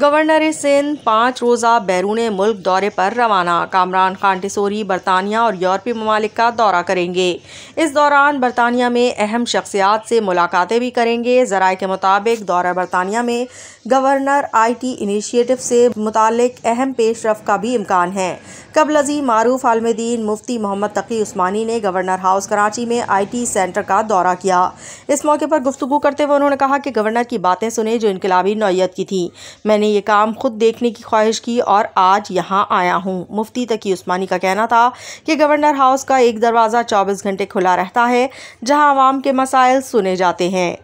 governor Sindh पाँच रोज़ा बैरून मुल्क दौरे पर रवाना कामरान खान टिसोरी बरतानिया और यूरोपीय ममालिक का दौरा करेंगे इस दौरान बरतानिया में अहम शख्सियात से मुलाकातें भी करेंगे जरा के मुताबिक दौरा बरतानिया में गवर्नर आई टी इनिशिएटिव से मुतक अहम पेश रफ्त का भी इम्कान है कबल अजी मारूफ आलमदीन मुफ्ती मोहम्मद तकी उस्मानी ने गवर्नर हाउस कराची में आई टी सेंटर का दौरा किया इस मौके पर गुफ्तु करते हुए उन्होंने कहा कि गवर्नर की बातें सुने जो इनकलाबी नौीयत की थी मैंने ये काम खुद देखने की ख्वाहिश की और आज यहाँ आया हूँ मुफ्ती तकी उस्मानी का कहना था कि गवर्नर हाउस का एक दरवाज़ा चौबीस घंटे खुला रहता है जहाँ आवाम के मसाइल सुने जाते हैं